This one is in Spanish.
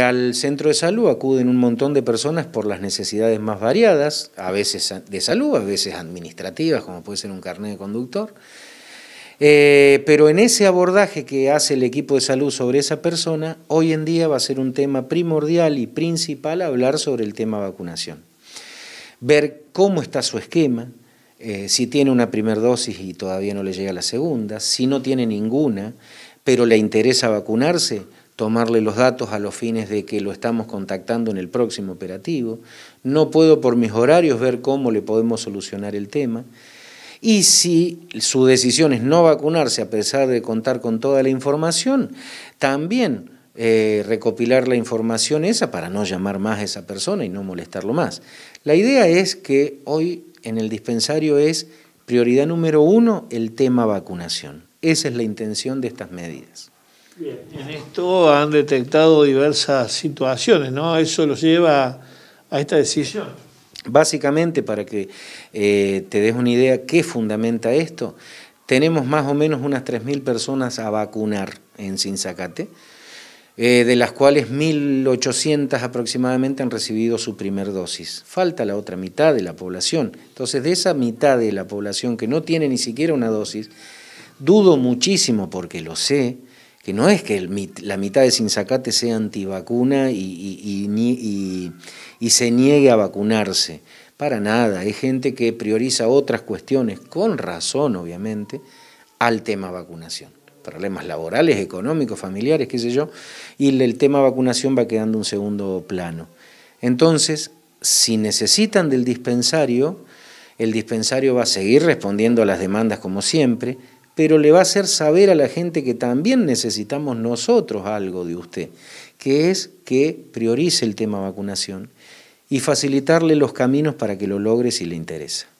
Al centro de salud acuden un montón de personas por las necesidades más variadas, a veces de salud, a veces administrativas, como puede ser un carnet de conductor. Eh, pero en ese abordaje que hace el equipo de salud sobre esa persona, hoy en día va a ser un tema primordial y principal hablar sobre el tema vacunación. Ver cómo está su esquema, eh, si tiene una primera dosis y todavía no le llega la segunda, si no tiene ninguna, pero le interesa vacunarse tomarle los datos a los fines de que lo estamos contactando en el próximo operativo, no puedo por mis horarios ver cómo le podemos solucionar el tema, y si su decisión es no vacunarse a pesar de contar con toda la información, también eh, recopilar la información esa para no llamar más a esa persona y no molestarlo más. La idea es que hoy en el dispensario es prioridad número uno el tema vacunación. Esa es la intención de estas medidas. Bien. En esto han detectado diversas situaciones, ¿no? Eso los lleva a esta decisión. Básicamente, para que eh, te des una idea qué fundamenta esto, tenemos más o menos unas 3.000 personas a vacunar en Sinzacate, eh, de las cuales 1.800 aproximadamente han recibido su primer dosis. Falta la otra mitad de la población. Entonces, de esa mitad de la población que no tiene ni siquiera una dosis, dudo muchísimo, porque lo sé, que no es que la mitad de Sinzacate sea antivacuna y, y, y, se niegue a vacunarse. Para nada, hay gente que prioriza otras cuestiones, con razón obviamente, al tema vacunación. Problemas laborales, económicos, familiares, qué sé yo, y el tema vacunación va quedando un segundo plano. Entonces, si necesitan del dispensario, el dispensario va a seguir respondiendo a las demandas como siempre, pero le va a hacer saber a la gente que también necesitamos nosotros algo de usted, que es que priorice el tema vacunación y facilitarle los caminos para que lo logre si le interesa.